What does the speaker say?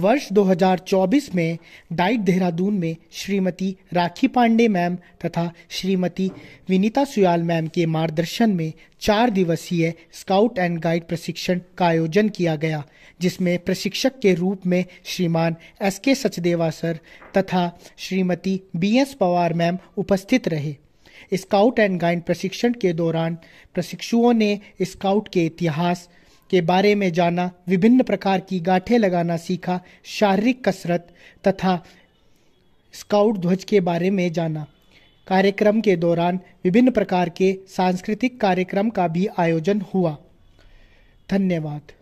वर्ष 2024 में डाइट देहरादून में श्रीमती राखी पांडे मैम तथा श्रीमती विनीता सुयाल मैम के मार्गदर्शन में चार दिवसीय स्काउट एंड गाइड प्रशिक्षण का आयोजन किया गया जिसमें प्रशिक्षक के रूप में श्रीमान एस के सचदेवा सर तथा Shrimati B S Pawar ma'am उपस्थित रहे स्काउट एंड गाइड प्रशिक्षण के दौरान प्रशिक्षुओं ने स्काउट के इतिहास के बारे में जाना विभिन्न प्रकार की गाठें लगाना सीखा शारीरिक कसरत तथा स्काउट ध्वज के बारे में जाना कार्यक्रम के दौरान विभिन्न प्रकार के सांस्कृतिक कार्यक्रम का भी आयोजन हुआ धन्यवाद